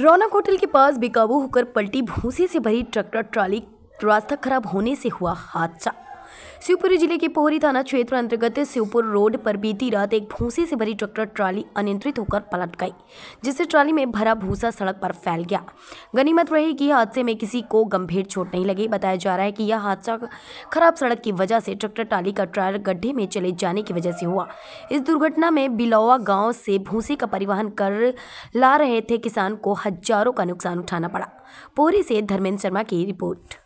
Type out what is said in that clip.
रौनक hotel के पास बेकाबू होकर पलटी भूसे से भरी ट्रैक्टर ट्रॉली रास्ता खराब होने से हुआ हादसा शिवपुरी जिले के पोहरी थाना क्षेत्र अंतर्गत शिवपुर रोड पर बीती रात एक भूसे से भरी ट्रैक्टर ट्रॉली अनियंत्रित होकर पलट गई जिससे ट्राली में भरा भूसा सड़क पर फैल गया गनीमत रही कि हादसे में किसी को गंभीर चोट नहीं लगी बताया जा रहा है कि यह हादसा खराब सड़क की वजह से ट्रैक्टर ट्राली का टायर गड्ढे में चले जाने की वजह से हुआ इस दुर्घटना में बिलौवा गाँव से भूसे का परिवहन कर ला रहे थे किसान को हजारों का नुकसान उठाना पड़ा पोहरी से धर्मेंद्र शर्मा की रिपोर्ट